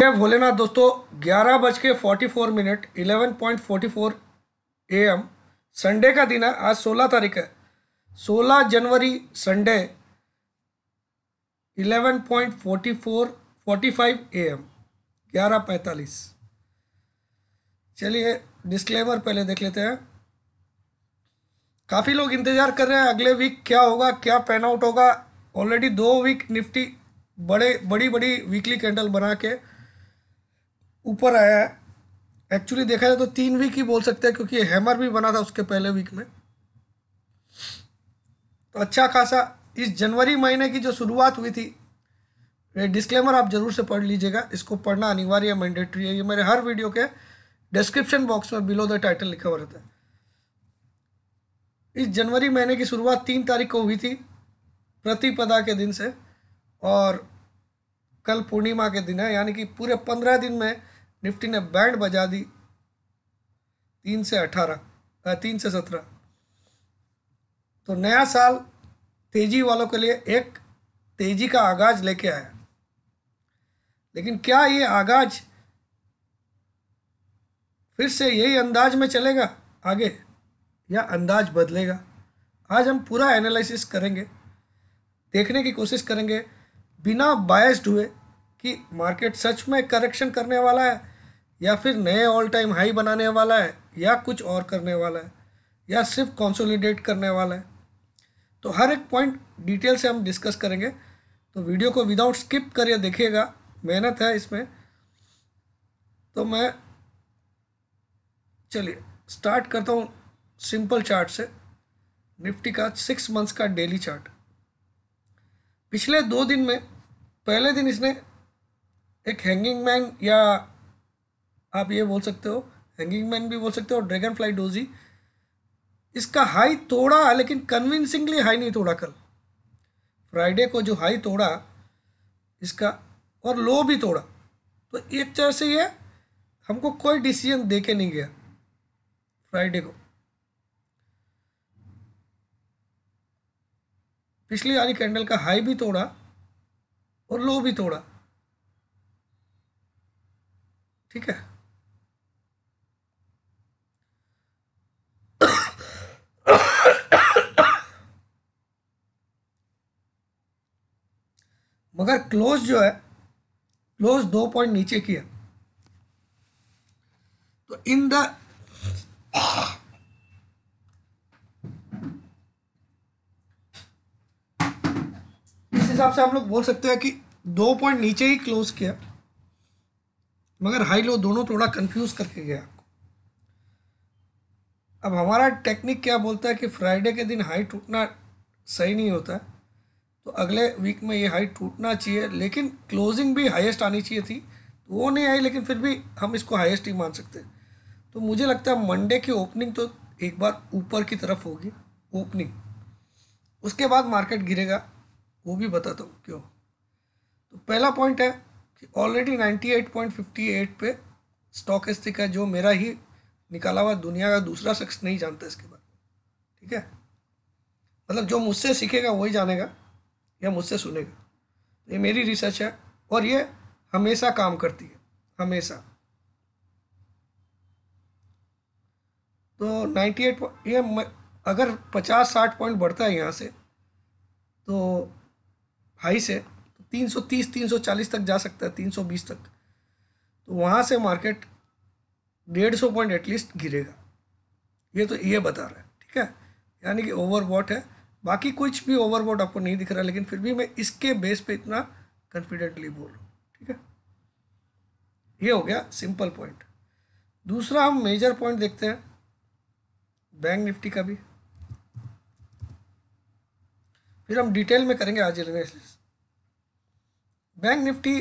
मैं भोलेनाथ दोस्तों ग्यारह बज के forty four minute eleven point forty four A M Sunday का दिन है आज सोलह तारीख है सोलह जनवरी Sunday eleven point forty four forty five A M ग्यारह पैंतालीस चलिए डिस्क्लेमर पहले देख लेते हैं काफ़ी लोग इंतज़ार कर रहे हैं अगले वीक क्या होगा क्या पैन आउट होगा ऑलरेडी दो वीक निफ्टी बड़े बड़ी बड़ी वीकली कैंडल बना के ऊपर आया है एक्चुअली देखा जाए तो तीन वीक ही बोल सकते हैं क्योंकि हैमर भी बना था उसके पहले वीक में तो अच्छा खासा इस जनवरी महीने की जो शुरुआत हुई थी ये डिस्क्लेमर आप जरूर से पढ़ लीजिएगा इसको पढ़ना अनिवार्य मैंडेटरी है ये मेरे हर वीडियो के डिस्क्रिप्शन बॉक्स में बिलो द टाइटल लिखा हुआ रहता है इस जनवरी महीने की शुरुआत तीन तारीख को हुई थी प्रतिपदा के दिन से और कल पूर्णिमा के दिन है यानी कि पूरे पंद्रह दिन में निफ्टी ने बैंड बजा दी तीन से अठारह तीन से सत्रह तो नया साल तेजी वालों के लिए एक तेजी का आगाज लेके आया लेकिन क्या ये आगाज फिर से यही अंदाज में चलेगा आगे या अंदाज बदलेगा आज हम पूरा एनालिसिस करेंगे देखने की कोशिश करेंगे बिना बायस्ड हुए कि मार्केट सच में करेक्शन करने वाला है या फिर नए ऑल टाइम हाई बनाने वाला है या कुछ और करने वाला है या सिर्फ कॉन्सोलिडेट करने वाला है तो हर एक पॉइंट डिटेल से हम डिस्कस करेंगे तो वीडियो को विदाउट स्किप करिए देखिएगा मेहनत है इसमें तो मैं चलिए स्टार्ट करता हूँ सिंपल चार्ट से निफ्टी का सिक्स मंथ्स का डेली चार्ट पिछले दो दिन में पहले दिन इसने एक हैंगिंग मैन या आप ये बोल सकते हो हैंगिंग मैन भी बोल सकते हो और ड्रैगन फ्लाई डोजी इसका हाई तोड़ा लेकिन कन्विंसिंगली हाई नहीं तोड़ा कल फ्राइडे को जो हाई तोड़ा इसका और लो भी तोड़ा तो एक तरह से ये हमको कोई डिसीजन दे के नहीं गया फ्राइडे को पिछली वाली कैंडल का हाई भी तोड़ा और लो भी तोड़ा ठीक है मगर क्लोज जो है क्लोज दो पॉइंट नीचे की है तो इन द इस हिसाब से हम लोग बोल सकते हैं कि दो पॉइंट नीचे ही क्लोज किया मगर हाई लो दोनों थोड़ा कंफ्यूज करके गया आपको अब हमारा टेक्निक क्या बोलता है कि फ्राइडे के दिन हाई टूटना सही नहीं होता है तो अगले वीक में ये हाई टूटना चाहिए लेकिन क्लोजिंग भी हाईएस्ट आनी चाहिए थी तो वो नहीं आई लेकिन फिर भी हम इसको हाईएस्ट ही मान सकते हैं तो मुझे लगता है मंडे की ओपनिंग तो एक बार ऊपर की तरफ होगी ओपनिंग उसके बाद मार्केट गिरेगा वो भी बताता हूँ क्यों तो पहला पॉइंट है कि ऑलरेडी नाइन्टी पे स्टॉक स्थित है जो मेरा ही निकाला हुआ दुनिया का दूसरा शख्स नहीं जानता इसके बारे में ठीक है मतलब जो मुझसे सीखेगा वही जानेगा या मुझसे सुनेगा ये मेरी रिसर्च है और ये हमेशा काम करती है हमेशा तो 98 ये अगर 50-60 पॉइंट बढ़ता है यहाँ से तो हाई से तो 330 340 तक जा सकता है 320 तक तो वहाँ से मार्केट डेढ़ सौ पॉइंट एटलीस्ट गिरेगा ये तो ये बता रहा है ठीक है यानी कि ओवरबॉट है बाकी कुछ भी ओवरबॉट आपको नहीं दिख रहा लेकिन फिर भी मैं इसके बेस पे इतना कॉन्फिडेंटली बोल रहा हूँ ठीक है ये हो गया सिंपल पॉइंट दूसरा हम मेजर पॉइंट देखते हैं बैंक निफ्टी का भी फिर हम डिटेल में करेंगे आज एनालिसिस बैंक निफ्टी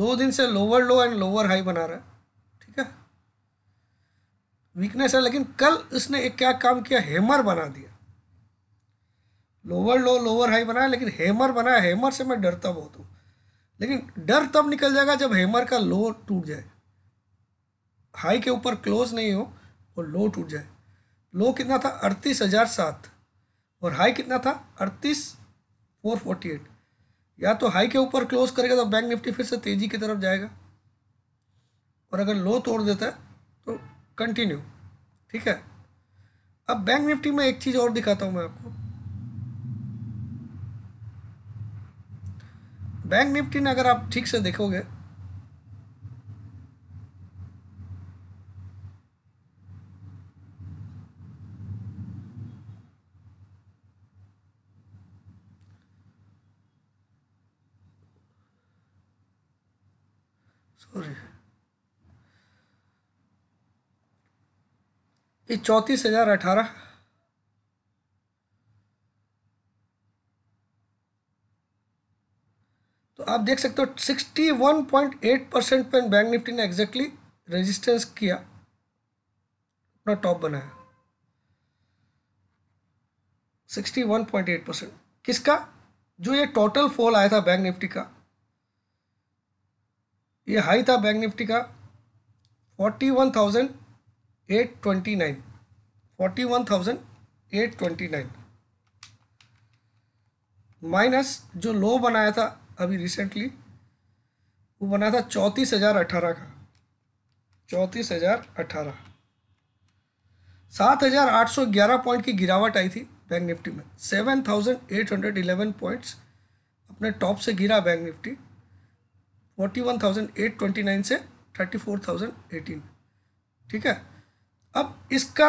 दो दिन से lower low and lower high बना रहा है वीकनेस है लेकिन कल इसने एक क्या काम किया हेमर बना दिया लोअर लो लोअर हाई बनाया लेकिन हेमर बनाया हेमर से मैं डरता बहुत हूँ लेकिन डर तब निकल जाएगा जब हेमर का लो टूट जाए हाई के ऊपर क्लोज नहीं हो और लो टूट जाए लो कितना था अड़तीस हज़ार सात और हाई कितना था अड़तीस फोर फोर्टी एट या तो हाई के ऊपर क्लोज करेगा तो बैंक निफ्टी फिर से तेज़ी की तरफ जाएगा और अगर लो तोड़ देता है कंटिन्यू ठीक है अब बैंक निफ्टी में एक चीज़ और दिखाता हूँ मैं आपको बैंक निफ्टी ने अगर आप ठीक से देखोगे ये चौंतीस हज़ार अठारह तो आप देख सकते हो sixty one point eight percent पर बैंक निफ्टी ने एग्जैक्टली रेजिस्टेंस किया अपना टॉप बनाया sixty one point eight percent किसका जो ये टोटल फॉल आया था बैंक निफ्टी का ये हाई था बैंक निफ्टी का forty one thousand eight twenty nine forty one thousand eight twenty nine minus जो लो बनाया था अभी रिसेंटली वो बनाया था चौंतीस हज़ार अठारह का चौंतीस हज़ार अठारह सात हज़ार आठ सौ ग्यारह पॉइंट की गिरावट आई थी बैंक निफ्टी में seven thousand eight hundred eleven points अपने टॉप से गिरा bank Nifty forty one thousand eight twenty nine से थर्टी फोर थाउजेंड एटीन ठीक है अब इसका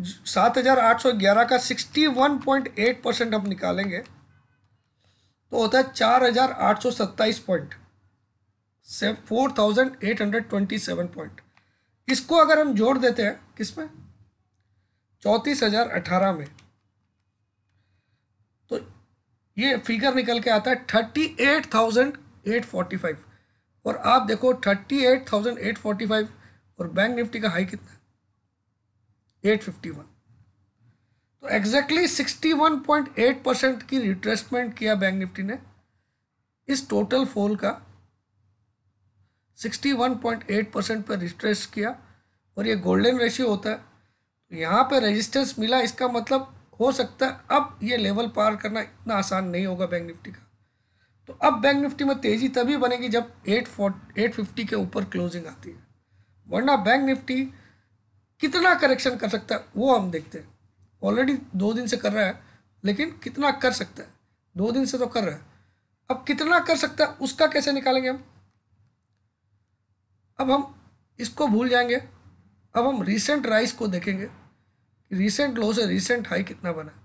7811 का 61.8 परसेंट अब निकालेंगे तो होता है चार हजार आठ सौ सत्ताईस पॉइंट से four thousand eight hundred twenty seven point इसको अगर हम जोड़ देते हैं किसमें चौंतीस हजार अठारह में तो ये फिगर निकल के आता है thirty eight thousand eight forty five और आप देखो thirty eight thousand eight forty five और बैंक निफ्टी का हाई कितना एट फिफ्टी वन तो exactly sixty one point eight percent की रिट्रेसमेंट किया बैंक निफ्टी ने इस टोटल फॉल का sixty one point eight percent पर रिट्रेस किया और ये गोल्डन रेशियो होता है तो यहाँ पर रेजिस्टेंस मिला इसका मतलब हो सकता है अब ये लेवल पार करना इतना आसान नहीं होगा बैंक निफ्टी का तो अब बैंक निफ्टी में तेज़ी तभी बनेगी जब एट फोर्ट एट फिफ्टी के ऊपर क्लोजिंग आती है वरना बैंक निफ्टी कितना करेक्शन कर सकता है वो हम देखते हैं ऑलरेडी दो दिन से कर रहा है लेकिन कितना कर सकता है दो दिन से तो कर रहा है अब कितना कर सकता है उसका कैसे निकालेंगे हम अब हम इसको भूल जाएंगे अब हम रिसेंट राइस को देखेंगे रिसेंट लो से रिसेंट हाई कितना बना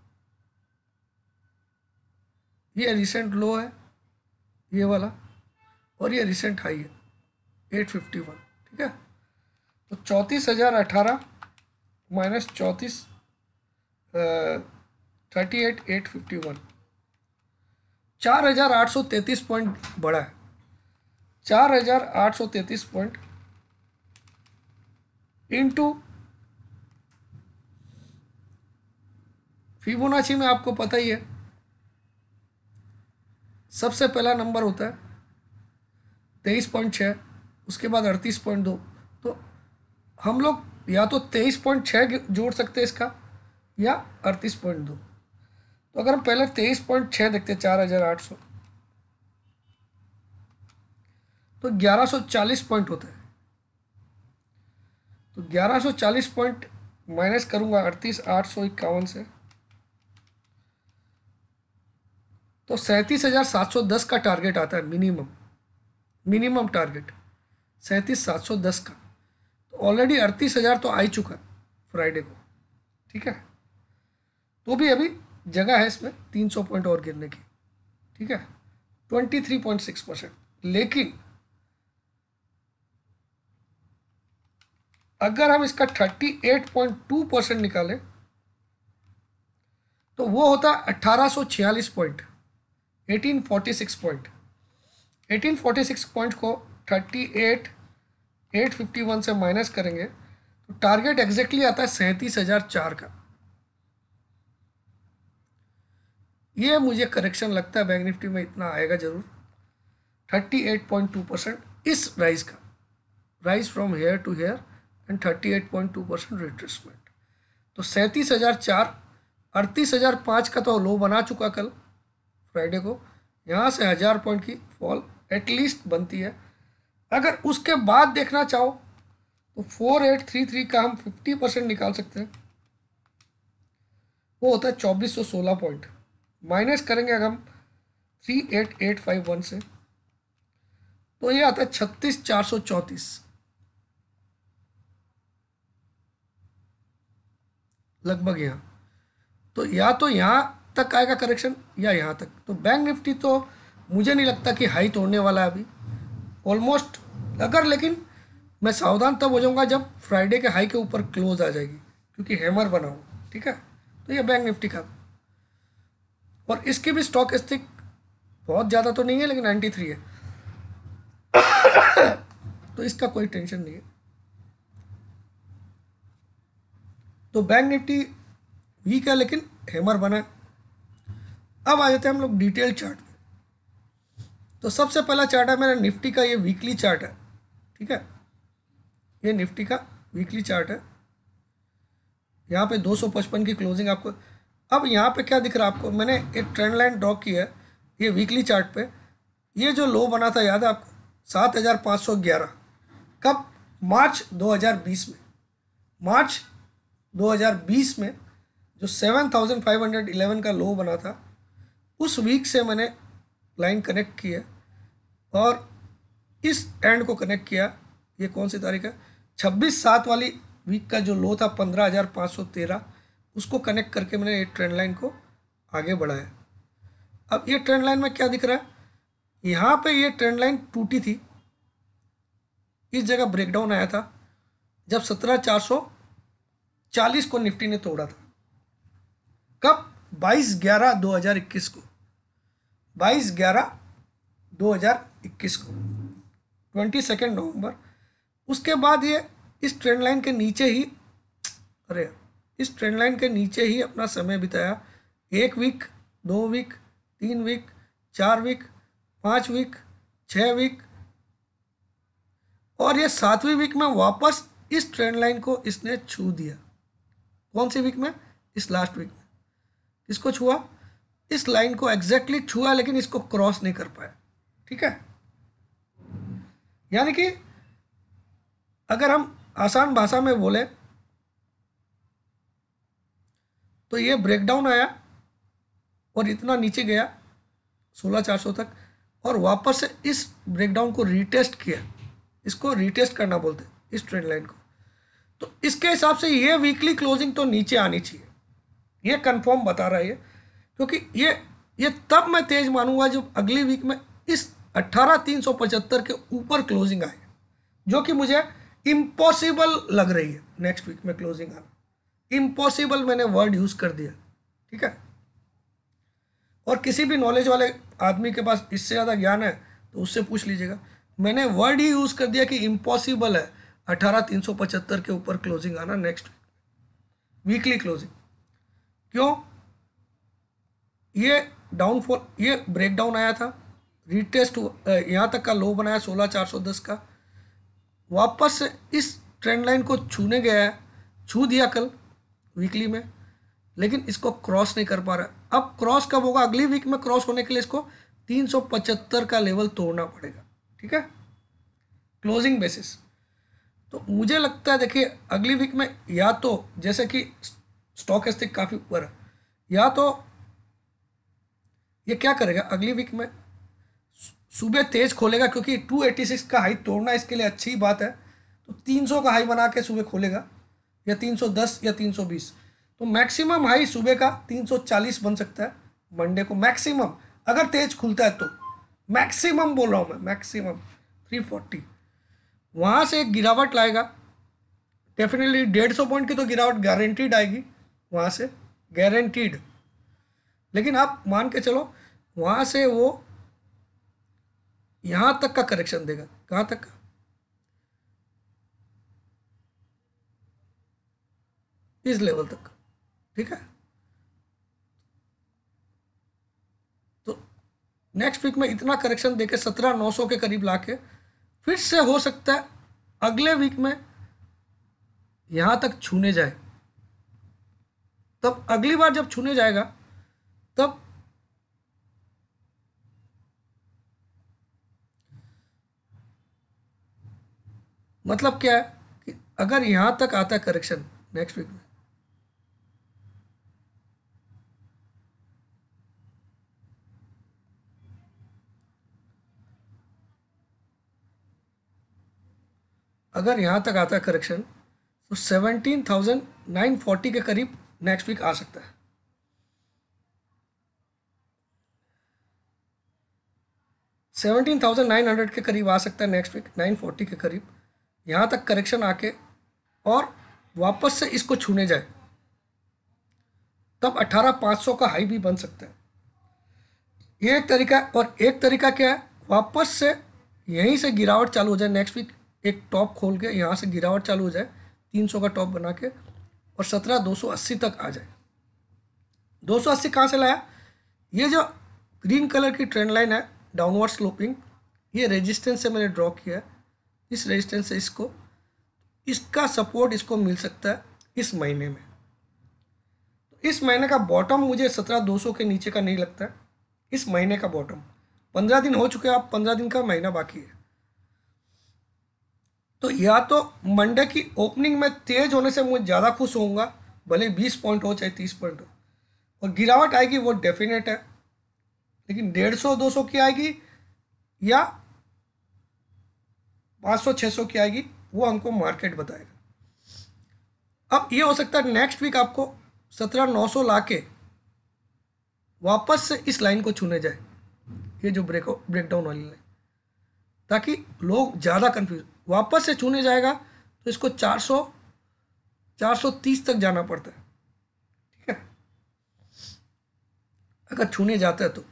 ये रिसेंट लो है ये वाला और ये रिसेंट हाई है एट फिफ्टी वन ठीक है तो चौंतीस हज़ार अठारह माइनस चौंतीस thirty eight eight fifty one चार हज़ार आठ सौ तैंतीस पॉइंट बड़ा है चार हज़ार आठ सौ तैंतीस पॉइंट इंटू फिबोनाची में आपको पता ही है सबसे पहला नंबर होता है तेईस पॉइंट छः उसके बाद अड़तीस पॉइंट दो हम लोग या तो तेईस पॉइंट छः जोड़ सकते हैं इसका या अड़तीस पॉइंट दो तो अगर हम पहले तेईस पॉइंट छः देखते हैं चार हज़ार आठ सौ तो ग्यारह सौ चालीस पॉइंट होता है तो ग्यारह सौ चालीस पॉइंट माइनस करूँगा अड़तीस आठ सौ इक्यावन से तो सैंतीस हज़ार सात सौ दस का टारगेट आता है मिनिमम मिनिमम टारगेट सैंतीस सात सौ दस का ऑलरेडी अड़तीस हज़ार तो आ ही चुका है फ्राइडे को ठीक है तो भी अभी जगह है इसमें तीन सौ पॉइंट और गिरने की ठीक है twenty three point six percent लेकिन अगर हम इसका thirty eight point two percent निकालें तो वो होता है अट्ठारह सौ छियालीस point eighteen forty six point eighteen forty six point को thirty eight eight fifty one से माइनस करेंगे तो टारगेट एग्जैक्टली आता है सैंतीस हज़ार चार का ये मुझे करेक्शन लगता है बैंक निफ्टी में इतना आएगा ज़रूर thirty eight point two percent इस राइज का rise from here to here and thirty eight point two percent retracement तो सैंतीस हज़ार चार अड़तीस हज़ार पाँच का तो लो बना चुका कल फ्राइडे को यहाँ से हज़ार पॉइंट की फॉल एटलीस्ट बनती है अगर उसके बाद देखना चाहो तो फोर एट थ्री थ्री का हम फिफ्टी परसेंट निकाल सकते हैं वो होता है चौबीस सौ सोलह पॉइंट माइनस करेंगे अगर हम three eight eight five one से तो ये आता है छत्तीस चार सौ चौंतीस लगभग यहाँ तो या तो यहाँ तक आएगा करेक्शन या यहाँ तक तो बैंक निफ्टी तो मुझे नहीं लगता कि हाई तोड़ने वाला है अभी ऑलमोस्ट अगर लेकिन मैं सावधान तब हो जाऊँगा जब फ्राइडे के हाई के ऊपर क्लोज आ जाएगी क्योंकि हैमर बना हो ठीक है तो ये बैंक निफ्टी का और इसके भी स्टॉक स्थिक बहुत ज़्यादा तो नहीं है लेकिन नाइन्टी थ्री है तो इसका कोई टेंशन नहीं है तो बैंक निफ्टी वीक है लेकिन हैमर बना है अब आ जाते हैं हम लोग डिटेल चार्ट तो सबसे पहला चार्ट है मेरा निफ्टी का ये वीकली चार्ट है ठीक है ये निफ्टी का वीकली चार्ट है यहाँ पे 255 की क्लोजिंग आपको अब यहाँ पे क्या दिख रहा है आपको मैंने एक ट्रेंड लाइन ड्रॉ की है ये वीकली चार्ट पे ये जो लो बना था याद है आपको सात हज़ार पाँच सौ ग्यारह कब मार्च 2020 में मार्च 2020 में जो 7511 का लो बना था उस वीक से मैंने लाइन कनेक्ट की है और इस एंड को कनेक्ट किया ये कौन सी तारीख है छब्बीस सात वाली वीक का जो लो था पंद्रह हज़ार पाँच सौ तेरह उसको कनेक्ट करके मैंने ये ट्रेंड लाइन को आगे बढ़ाया अब ये ट्रेंड लाइन में क्या दिख रहा है यहाँ पे ये ट्रेंड लाइन टूटी थी इस जगह ब्रेकडाउन आया था जब सत्रह चार सौ चालीस को निफ्टी ने तोड़ा था कब बाईस ग्यारह दो हज़ार इक्कीस को बाईस ग्यारह दो हज़ार इक्कीस को ट्वेंटी सेकेंड नवम्बर उसके बाद ये इस ट्रेंड लाइन के नीचे ही अरे इस ट्रेंड लाइन के नीचे ही अपना समय बिताया एक वीक दो वीक तीन वीक चार वीक पाँच वीक छः वीक और ये सातवीं वीक में वापस इस ट्रेंड लाइन को इसने छू दिया कौन सी वीक में इस लास्ट वीक में किसको छुआ इस लाइन को एग्जैक्टली exactly छुआ लेकिन इसको क्रॉस नहीं कर पाया ठीक है यानी कि अगर हम आसान भाषा में बोले तो ये ब्रेकडाउन आया और इतना नीचे गया सोलह चार सौ तक और वापस से इस ब्रेकडाउन को रीटेस्ट किया इसको रीटेस्ट करना बोलते इस ट्रेंड लाइन को तो इसके हिसाब से ये वीकली क्लोजिंग तो नीचे आनी चाहिए ये कंफर्म बता रहा है क्योंकि ये ये तब मैं तेज़ मानूंगा जब अगली वीक में इस अट्ठारह तीन सौ पचहत्तर के ऊपर क्लोजिंग आए जो कि मुझे इम्पॉसिबल लग रही है नेक्स्ट वीक में क्लोजिंग आना इम्पॉसिबल मैंने वर्ड यूज़ कर दिया ठीक है और किसी भी नॉलेज वाले आदमी के पास इससे ज़्यादा ज्ञान है तो उससे पूछ लीजिएगा मैंने वर्ड ही यूज़ कर दिया कि इम्पॉसिबल है अठारह तीन सौ पचहत्तर के ऊपर क्लोजिंग आना नेक्स्ट वीकली क्लोजिंग क्यों ये डाउनफॉल ये ब्रेकडाउन आया था रिटेस्ट यहाँ तक का लो बनाया सोलह चार सौ दस का वापस इस ट्रेंड लाइन को छूने गया है छू दिया कल वीकली में लेकिन इसको क्रॉस नहीं कर पा रहा अब क्रॉस कब होगा अगली वीक में क्रॉस होने के लिए इसको तीन सौ पचहत्तर का लेवल तोड़ना पड़ेगा ठीक है क्लोजिंग बेसिस तो मुझे लगता है देखिए अगली वीक में या तो जैसे कि स्टॉक स्टिक काफ़ी ऊपर है या तो ये क्या करेगा अगली वीक में सुबह तेज खोलेगा क्योंकि 286 का हाई तोड़ना इसके लिए अच्छी बात है तो 300 का हाई बना के सुबह खोलेगा या 310 या 320 तो मैक्सिमम हाई सुबह का 340 बन सकता है मंडे को मैक्सिमम अगर तेज खुलता है तो मैक्सिमम बोल रहा हूँ मैं मैक्सिमम 340 वहाँ से एक गिरावट लाएगा डेफिनेटली डेढ़ सौ पॉइंट की तो गिरावट गारंटीड आएगी वहाँ से गारंटीड लेकिन आप मान के चलो वहाँ से वो यहाँ तक का करेक्शन देगा कहाँ तक का इस लेवल तक ठीक है तो नेक्स्ट वीक में इतना करेक्शन देके सत्रह नौ सौ के करीब लाके फिर से हो सकता है अगले वीक में यहां तक छूने जाए तब अगली बार जब छूने जाएगा तब मतलब क्या है कि अगर यहां तक आता है करेक्शन नेक्स्ट वीक में अगर यहां तक आता है करेक्शन तो सेवनटीन थाउजेंड नाइन फोर्टी के करीब नेक्स्ट वीक आ सकता है सेवनटीन थाउजेंड नाइन हंड्रेड के करीब आ सकता है नेक्स्ट वीक नाइन फोर्टी के करीब यहाँ तक करेक्शन आके और वापस से इसको छूने जाए तब अट्ठारह पाँच सौ का हाई भी बन सकता है ये एक तरीका और एक तरीका क्या है वापस से यहीं से गिरावट चालू हो जाए नेक्स्ट वीक एक टॉप खोल के यहाँ से गिरावट चालू हो जाए तीन सौ का टॉप बना के और सत्रह दो सौ अस्सी तक आ जाए दो सौ अस्सी कहाँ से लाया ये जो ग्रीन कलर की ट्रेंड लाइन है डाउनवर्ड स्लोपिंग ये रेजिस्टेंस से मैंने ड्रॉ किया इस रेजिस्टेंस से इसको इसका सपोर्ट इसको मिल सकता है इस महीने में तो इस महीने का बॉटम मुझे सत्रह दो सौ के नीचे का नहीं लगता इस महीने का बॉटम पंद्रह दिन हो चुके हैं आप पंद्रह दिन का महीना बाकी है तो या तो मंडे की ओपनिंग में तेज होने से मुझे ज़्यादा खुश होऊंगा भले बीस पॉइंट हो चाहे तीस पॉइंट हो और गिरावट आएगी वो डेफिनेट है लेकिन डेढ़ सौ दो सौ की आएगी या पाँच सौ छः सौ की आएगी वो हमको मार्केट बताएगा अब ये हो सकता है नेक्स्ट वीक आपको सत्रह नौ सौ ला के वापस से इस लाइन को छूने जाए ये जो ब्रेक ब्रेकडाउन वाली लाइन ताकि लोग ज़्यादा कंफ्यूज वापस से छूने जाएगा तो इसको 400 430 तक जाना पड़ता है ठीक है अगर छूने जाता है तो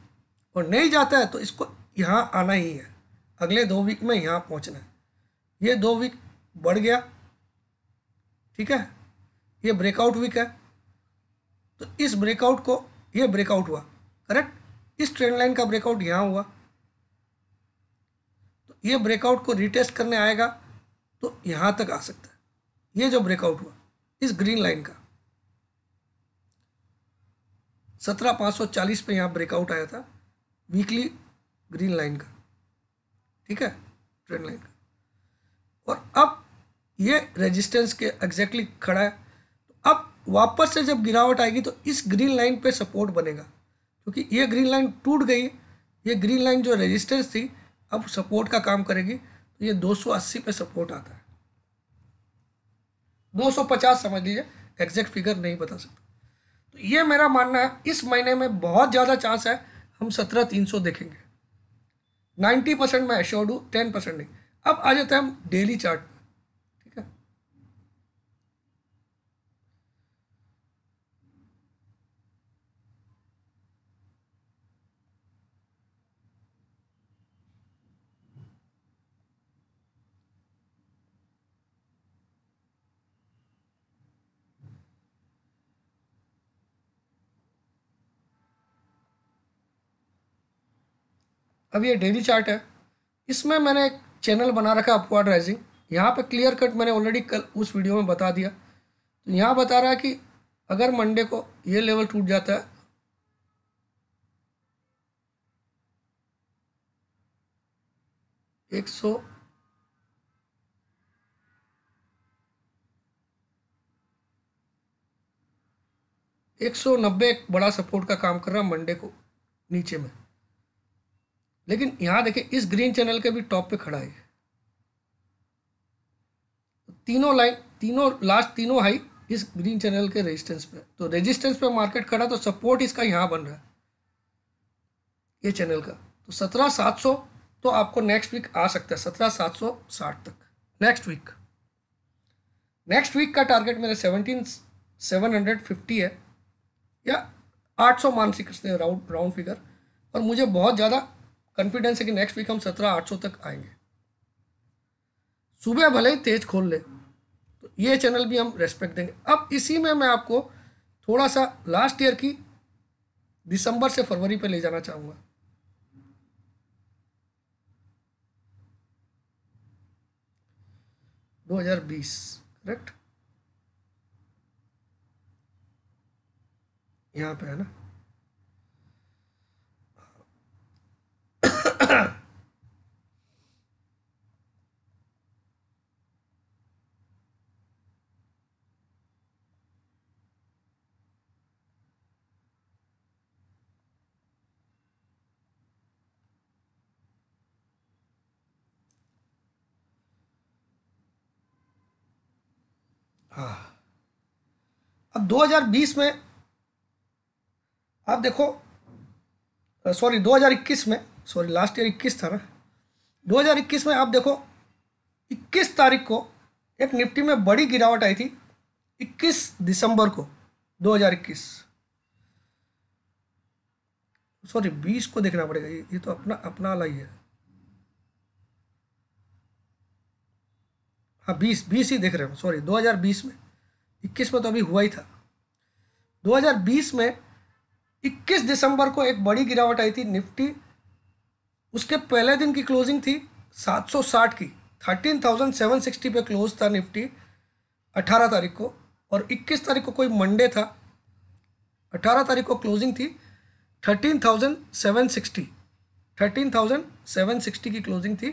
और नहीं जाता है तो इसको यहाँ आना ही है अगले दो वीक में यहाँ पहुँचना है ये दो वीक बढ़ गया ठीक है ये ब्रेकआउट वीक है तो इस ब्रेकआउट को ये ब्रेकआउट हुआ करेक्ट इस ट्रेंड लाइन का ब्रेकआउट यहाँ हुआ तो ये ब्रेकआउट को रिटेस्ट करने आएगा तो यहाँ तक आ सकता है ये जो ब्रेकआउट हुआ इस ग्रीन लाइन का सत्रह पाँच सौ चालीस पर यहाँ ब्रेकआउट आया था वीकली ग्रीन लाइन का ठीक है ट्रेंड लाइन का और अब ये रेजिस्टेंस के एग्जैक्टली exactly खड़ा है तो अब वापस से जब गिरावट आएगी तो इस ग्रीन लाइन पे सपोर्ट बनेगा क्योंकि तो ये ग्रीन लाइन टूट गई ये ग्रीन लाइन जो रेजिस्टेंस थी अब सपोर्ट का काम करेगी तो ये 280 पे सपोर्ट आता है 250 समझ लीजिए एग्जैक्ट फिगर नहीं बता सकता तो ये मेरा मानना है इस महीने में बहुत ज़्यादा चांस है हम सत्रह तीन सौ देखेंगे नाइन्टी परसेंट मैं एश्योर्ड हूँ टेन परसेंट नहीं अब आ जाते हैं हम डेली चार्ट अब ये डेली चार्ट है इसमें मैंने एक चैनल बना रखा है अपवार्ड राइजिंग यहाँ पे क्लियर कट मैंने ऑलरेडी कल उस वीडियो में बता दिया तो यहाँ बता रहा है कि अगर मंडे को ये लेवल टूट जाता है एक सौ एक सौ नब्बे एक बड़ा सपोर्ट का काम कर रहा है मंडे को नीचे में लेकिन यहां देखे इस ग्रीन चैनल के भी टॉप पे खड़ा है तीनों लाइन तीनों लास्ट तीनों हाई इस ग्रीन चैनल के रेजिस्टेंस पे तो रेजिस्टेंस पे मार्केट खड़ा तो सपोर्ट इसका यहां बन रहा है ये चैनल का तो सत्रह सात सौ तो आपको नेक्स्ट वीक आ सकता है सत्रह सात सौ साठ तक नेक्स्ट वीक नेक्स्ट वीक का टारगेट मेरा सेवनटीन सेवन हंड्रेड फिफ्टी है या आठ सौ मानसिक राउंड राउंड फिगर और मुझे बहुत ज़्यादा कॉन्फिडेंस है कि नेक्स्ट वीक हम सत्रह आठ सौ तक आएंगे सुबह भले ही तेज खोल ले तो ये चैनल भी हम रेस्पेक्ट देंगे अब इसी में मैं आपको थोड़ा सा लास्ट ईयर की दिसंबर से फरवरी पे ले जाना चाहूंगा दो हज़ार बीस करेक्ट यहां पे है ना हाँ। अब 2020 में आप देखो सॉरी 2021 में सॉरी लास्ट ईयर इक्कीस था ना 2021 में आप देखो 21 तारीख को एक निफ्टी में बड़ी गिरावट आई थी 21 दिसंबर को 2021 सॉरी 20 को देखना पड़ेगा ये ये तो अपना अपना ही है हाँ 20 20 ही देख रहे हो सॉरी 2020 में 21 में तो अभी हुआ ही था 2020 में 21 दिसंबर को एक बड़ी गिरावट आई थी निफ्टी उसके पहले दिन की क्लोजिंग थी 760 की 13,760 पे क्लोज था निफ्टी 18 तारीख को और 21 तारीख को कोई मंडे था 18 तारीख को क्लोजिंग थी 13,760 13,760 की क्लोजिंग थी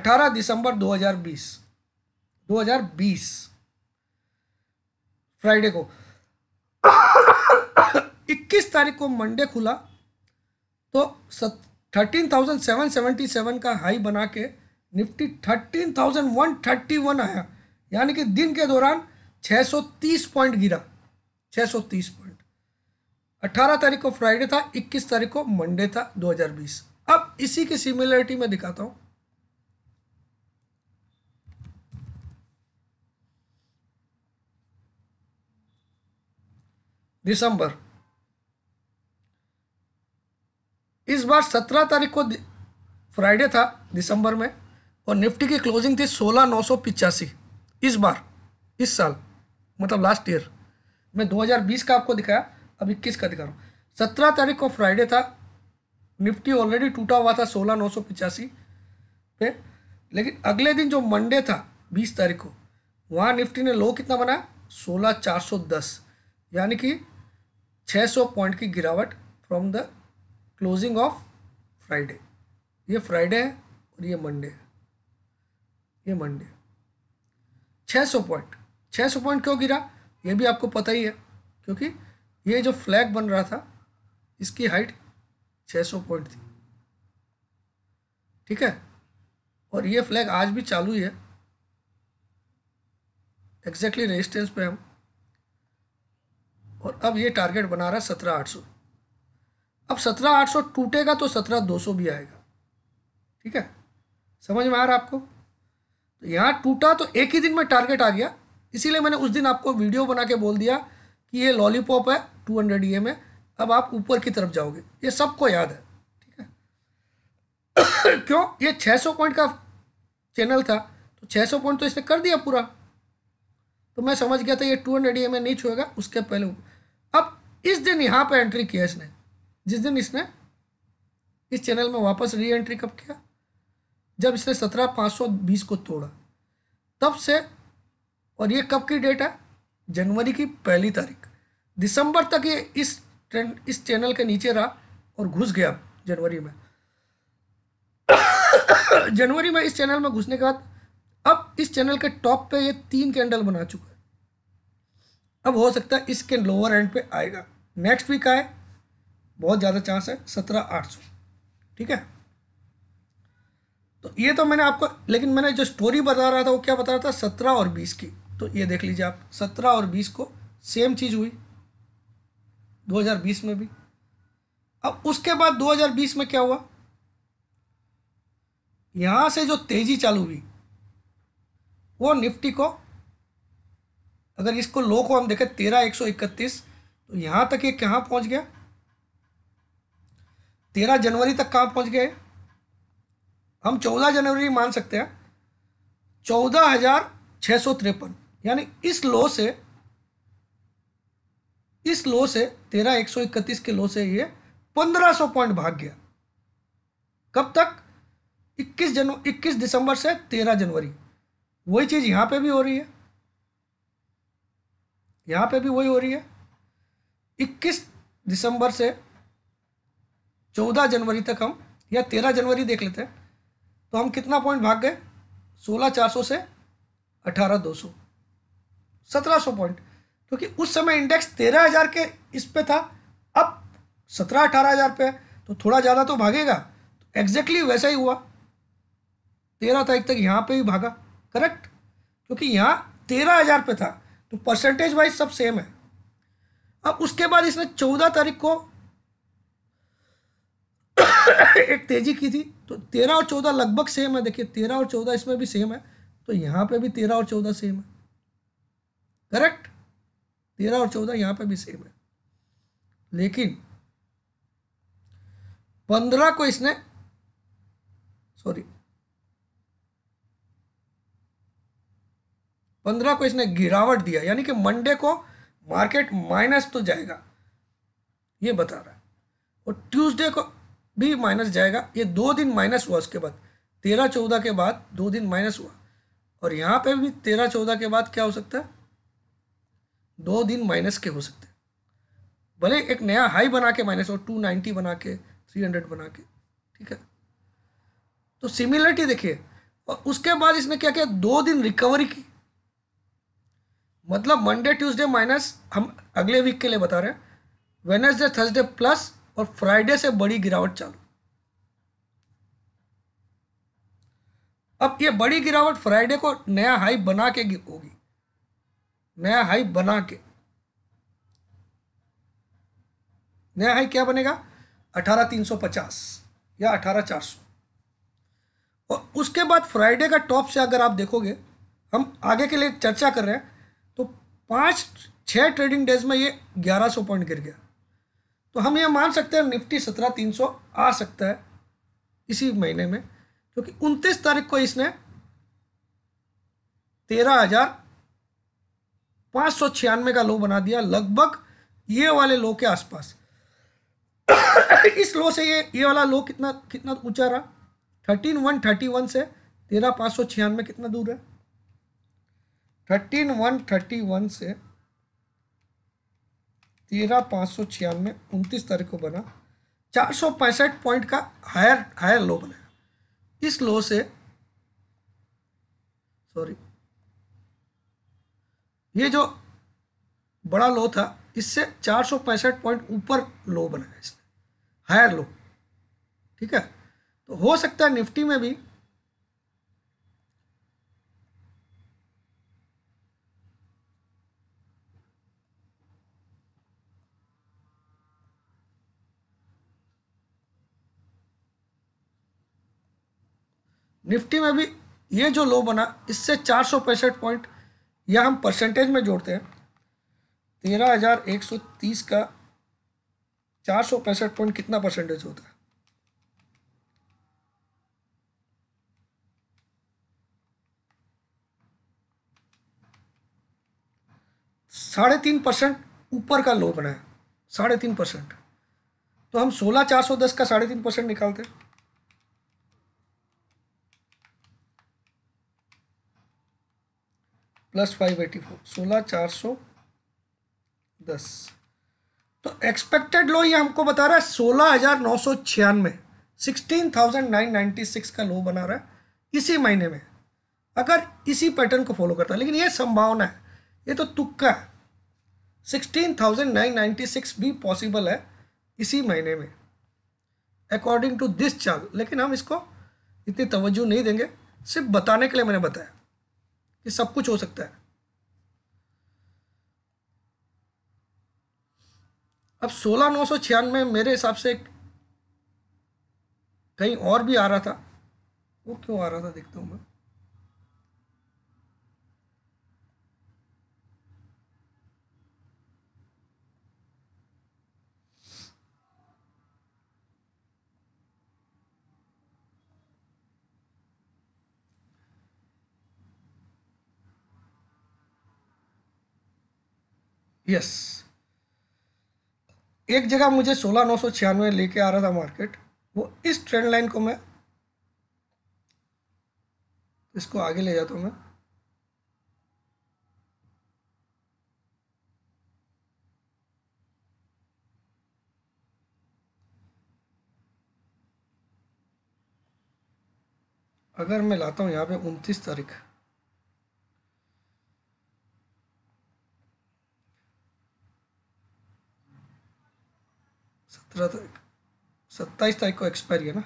18 दिसंबर 2020 2020 फ्राइडे को 21 तारीख को मंडे खुला तो सत 13,777 का हाई बना के निफ्टी 13,131 आया यानी कि दिन के दौरान 630 पॉइंट गिरा 630 पॉइंट 18 तारीख को फ्राइडे था 21 तारीख को मंडे था 2020 अब इसी की सिमिलरिटी में दिखाता हूँ दिसंबर इस बार सत्रह तारीख को फ्राइडे था दिसंबर में और निफ्टी की क्लोजिंग थी सोलह नौ सौ पिचासी इस बार इस साल मतलब लास्ट ईयर मैं 2020 का आपको दिखाया अब इक्कीस का दिखा रहा हूँ सत्रह तारीख को फ्राइडे था निफ्टी ऑलरेडी टूटा हुआ था सोलह नौ सौ पिचासी पे लेकिन अगले दिन जो मंडे था बीस तारीख को वहाँ निफ्टी ने लो कितना बनाया सोलह चार सौ दस यानी कि छः सौ पॉइंट की गिरावट from the closing of Friday ये फ्राइडे है और ये मंडे है ये मंडे छः सौ पॉइंट छः सौ पॉइंट क्यों गिरा ये भी आपको पता ही है क्योंकि ये जो फ्लैग बन रहा था इसकी हाइट छः सौ पॉइंट थी ठीक है और ये फ्लैग आज भी चालू ही है एग्जैक्टली रेजिस्टेंस पे हम और अब ये टारगेट बना रहा है सत्रह आठ सौ अब सत्रह आठ सौ टूटेगा तो सत्रह दो सौ भी आएगा ठीक है समझ में आ रहा आपको तो यहाँ टूटा तो एक ही दिन में टारगेट आ गया इसीलिए मैंने उस दिन आपको वीडियो बना के बोल दिया कि ये लॉलीपॉप है टू हंड्रेड ई में अब आप ऊपर की तरफ जाओगे ये सबको याद है ठीक है क्यों ये छः सौ पॉइंट का चैनल था तो छः सौ पॉइंट तो इसने कर दिया पूरा तो मैं समझ गया था ये टू हंड्रेड ई नहीं छुएगा उसके पहले अब इस दिन यहाँ पर एंट्री किया इसने जिस दिन इसने इस चैनल में वापस री एंट्री कब किया जब इसने सत्रह पाँच सौ बीस को तोड़ा तब से और ये कब की डेट है जनवरी की पहली तारीख दिसंबर तक ये इस ट्रेंड इस चैनल के नीचे रहा और घुस गया जनवरी में जनवरी में इस चैनल में घुसने के बाद अब इस चैनल के टॉप पे ये तीन कैंडल बना चुका है अब हो सकता है इसके लोअर एंड पे आएगा नेक्स्ट वीक आए बहुत ज़्यादा चांस है सत्रह आठ सौ ठीक है तो ये तो मैंने आपको लेकिन मैंने जो स्टोरी बता रहा था वो क्या बता रहा था सत्रह और बीस की तो ये देख लीजिए आप सत्रह और बीस को सेम चीज़ हुई दो हजार बीस में भी अब उसके बाद दो हजार बीस में क्या हुआ यहाँ से जो तेज़ी चालू हुई वो निफ्टी को अगर इसको लो को हम देखें तेरह एक सौ इकतीस तो यहाँ तक ये यह कहाँ पहुँच गया तेरह जनवरी तक कहाँ पहुँच गए हम चौदह जनवरी मान सकते हैं चौदह हजार छः सौ तिरपन यानी इस लो से इस लो से तेरह एक सौ इकतीस के लो से ये पंद्रह सौ पॉइंट भाग गया कब तक इक्कीस जनवरी इक्कीस दिसंबर से तेरह जनवरी वही चीज़ यहाँ पे भी हो रही है यहाँ पे भी वही हो रही है इक्कीस दिसंबर से चौदह जनवरी तक हम या तेरह जनवरी देख लेते हैं तो हम कितना पॉइंट भाग गए सोलह चार सौ से अठारह दो सौ सत्रह सौ पॉइंट क्योंकि उस समय इंडेक्स तेरह हज़ार के इस पे था अब सत्रह अठारह हज़ार पे तो थोड़ा ज़्यादा तो भागेगा तो एग्जैक्टली वैसा ही हुआ तेरह तारीख तक यहाँ पे ही भागा करेक्ट क्योंकि यहाँ तेरह हज़ार पे था तो परसेंटेज वाइज सब सेम है अब उसके बाद इसने चौदह तारीख को एक तेज़ी की थी तो तेरह और चौदह लगभग सेम है देखिए तेरह और चौदह इसमें भी सेम है तो यहां पे भी तेरह और चौदह सेम है करेक्ट तेरह और चौदह यहां पे भी सेम है लेकिन पंद्रह को इसने सॉरी पंद्रह को इसने गिरावट दिया यानी कि मंडे को मार्केट माइनस तो जाएगा ये बता रहा है और ट्यूसडे को भी माइनस जाएगा ये दो दिन माइनस हुआ उसके बाद तेरह चौदह के बाद दो दिन माइनस हुआ और यहाँ पे भी तेरह चौदह के बाद क्या हो सकता है दो दिन माइनस के हो सकते हैं भले एक नया हाई बना के माइनस हो टू नाइन्टी बना के थ्री हंड्रेड बना के ठीक है तो सिमिलरिटी देखिए और उसके बाद इसने क्या किया दो दिन रिकवरी की मतलब मंडे ट्यूसडे माइनस हम अगले वीक के लिए बता रहे हैं वेनसडे थर्सडे प्लस और फ्राइडे से बड़ी गिरावट चालू अब ये बड़ी गिरावट फ्राइडे को नया हाई बना के होगी नया हाई बना के नया हाई क्या बनेगा अठारह तीन सौ पचास या अठारह चार सौ और उसके बाद फ्राइडे का टॉप से अगर आप देखोगे हम आगे के लिए चर्चा कर रहे हैं तो पांच छह ट्रेडिंग डेज में ये ग्यारह सौ पॉइंट गिर गया तो हम ये मान सकते हैं निफ्टी सत्रह तीन सौ आ सकता है इसी महीने में क्योंकि तो उनतीस तारीख को इसने तेरह हजार पाँच सौ छियानवे का लो बना दिया लगभग ये वाले लो के आसपास इस लो से ये ये वाला लो कितना कितना ऊंचा रहा थर्टीन वन थर्टी वन से तेरह पाँच सौ छियानवे कितना दूर है थर्टीन वन थर्टी वन से तेरह पाँच सौ छियानवे उनतीस तारीख को बना चार सौ पैंसठ पॉइंट का हायर हायर लो बना इस लो से सॉरी ये जो बड़ा लो था इससे चार सौ पैंसठ पॉइंट ऊपर लो बनाया इसने हायर लो ठीक है तो हो सकता है निफ्टी में भी निफ्टी में भी ये जो लो बना इससे चार सौ पैंसठ पॉइंट या हम परसेंटेज में जोड़ते हैं तेरह हज़ार एक सौ तीस का चार सौ पैंसठ पॉइंट कितना परसेंटेज होता है साढ़े तीन परसेंट ऊपर का लो बनाया साढ़े तीन परसेंट तो हम सोलह चार सौ दस का साढ़े तीन परसेंट निकालते हैं प्लस फाइव एटी फोर सोलह चार सौ दस तो एक्सपेक्टेड लो ये हमको बता रहा है सोलह हजार नौ सौ छियानवे sixteen thousand nine ninety six का लो बना रहा है इसी महीने में अगर इसी पैटर्न को फॉलो करता है लेकिन ये संभावना है ये तो तुक्का है sixteen thousand nine ninety six भी पॉसिबल है इसी महीने में अकॉर्डिंग टू दिस चार्ट लेकिन हम इसको इतनी तवज्जो नहीं देंगे सिर्फ बताने के लिए मैंने बताया कि सब कुछ हो सकता है अब सोलह नौ सौ छियानवे मेरे हिसाब से कहीं और भी आ रहा था वो क्यों आ रहा था देखता हूँ मैं यस एक जगह मुझे सोलह नौ सौ छियानवे लेके आ रहा था मार्केट वो इस ट्रेंड लाइन को मैं इसको आगे ले जाता हूं मैं अगर मैं लाता हूं यहां पे उनतीस तारीख सत्रह तो सत्ताईस तारीख को एक्सपायरी है ना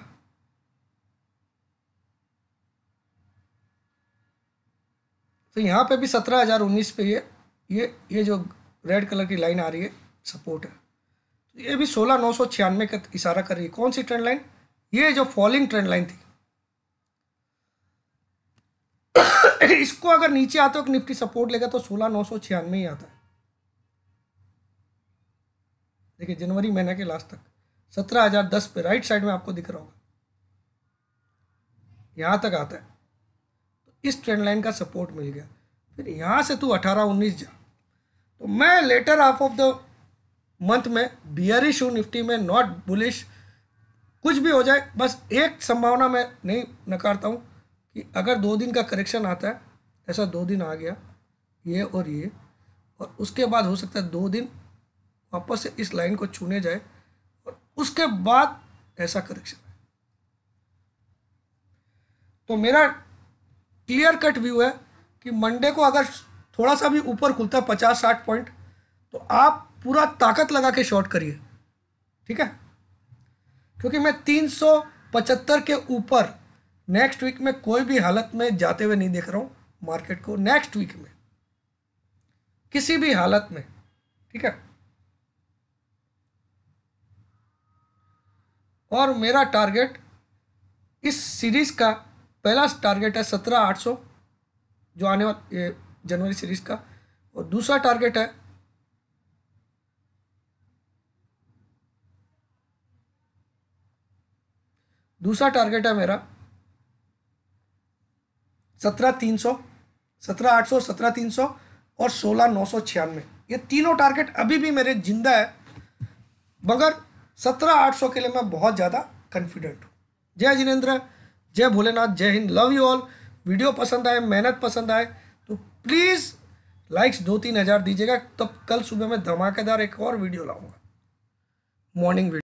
तो यहाँ पे भी सत्रह हज़ार उन्नीस पे ये ये ये जो रेड कलर की लाइन आ रही है सपोर्ट है तो ये भी सोलह नौ सौ छियानवे का इशारा कर रही है कौन सी ट्रेंड लाइन ये जो फॉलिंग ट्रेंड लाइन थी इसको अगर नीचे आता है तो निफ्टी सपोर्ट लेगा तो सोलह नौ सौ छियानवे ही आता है देखिए जनवरी महीने के लास्ट तक सत्रह हज़ार दस पे राइट साइड में आपको दिख रहा होगा यहाँ तक आता है तो इस ट्रेंड लाइन का सपोर्ट मिल गया फिर यहाँ से तू अठारह उन्नीस जा तो मैं latter half of the month में बियरिश हूँ निफ्टी में नॉट बुलिश कुछ भी हो जाए बस एक संभावना मैं नहीं नकारता हूँ कि अगर दो दिन का करेक्शन आता है ऐसा दो दिन आ गया ये और ये और उसके बाद हो सकता है दो दिन वापस से इस लाइन को छूने जाए और उसके बाद ऐसा करेक्शन तो मेरा क्लियर कट व्यू है कि मंडे को अगर थोड़ा सा भी ऊपर खुलता है पचास साठ पॉइंट तो आप पूरा ताकत लगा के शॉर्ट करिए ठीक है क्योंकि मैं तीन सौ पचहत्तर के ऊपर नेक्स्ट वीक में कोई भी हालत में जाते हुए नहीं देख रहा हूँ मार्केट को नेक्स्ट वीक में किसी भी हालत में ठीक है और मेरा टारगेट इस सीरीज़ का पहला टारगेट है सत्रह आठ सौ जो आने वाला जनवरी सीरीज़ का और दूसरा टारगेट है दूसरा टारगेट है मेरा सत्रह तीन सौ सत्रह आठ सौ सत्रह तीन सौ और सोलह नौ सौ छियानवे ये तीनों टारगेट अभी भी मेरे जिंदा है मगर सत्रह आठ सौ के लिए मैं बहुत ज़्यादा कॉन्फिडेंट हूँ जय जिनेन्द्र जय भोलेनाथ जय Hind love you all video पसंद आए मेहनत पसंद आए तो प्लीज़ लाइक्स दो तीन हज़ार दीजिएगा तब कल सुबह मैं धमाकेदार एक और वीडियो लाऊंगा मॉर्निंग वीडियो